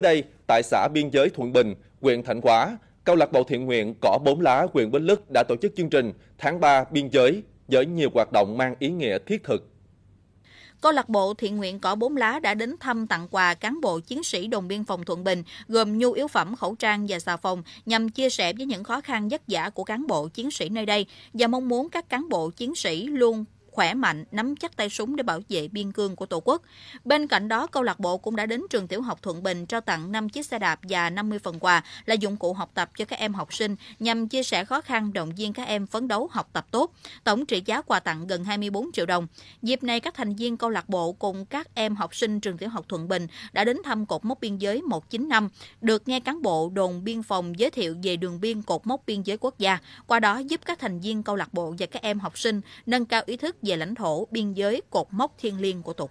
đây, tại xã biên giới Thuận Bình, huyện Thạnh Hóa, câu lạc bộ thiện nguyện Cỏ Bốn Lá huyện Bến Lức đã tổ chức chương trình Tháng 3 biên giới với nhiều hoạt động mang ý nghĩa thiết thực. Câu lạc bộ thiện nguyện Cỏ Bốn Lá đã đến thăm tặng quà cán bộ chiến sĩ đồn biên phòng Thuận Bình, gồm nhu yếu phẩm, khẩu trang và xà phòng, nhằm chia sẻ với những khó khăn vất vả của cán bộ chiến sĩ nơi đây và mong muốn các cán bộ chiến sĩ luôn khỏe mạnh, nắm chắc tay súng để bảo vệ biên cương của Tổ quốc. Bên cạnh đó, câu lạc bộ cũng đã đến trường tiểu học Thuận Bình trao tặng 5 chiếc xe đạp và 50 phần quà là dụng cụ học tập cho các em học sinh nhằm chia sẻ khó khăn động viên các em phấn đấu học tập tốt. Tổng trị giá quà tặng gần 24 triệu đồng. Dịp này, các thành viên câu lạc bộ cùng các em học sinh trường tiểu học Thuận Bình đã đến thăm cột mốc biên giới 195, được nghe cán bộ đồn biên phòng giới thiệu về đường biên cột mốc biên giới quốc gia, qua đó giúp các thành viên câu lạc bộ và các em học sinh nâng cao ý thức về lãnh thổ biên giới cột mốc thiên liêng của Tổ quốc.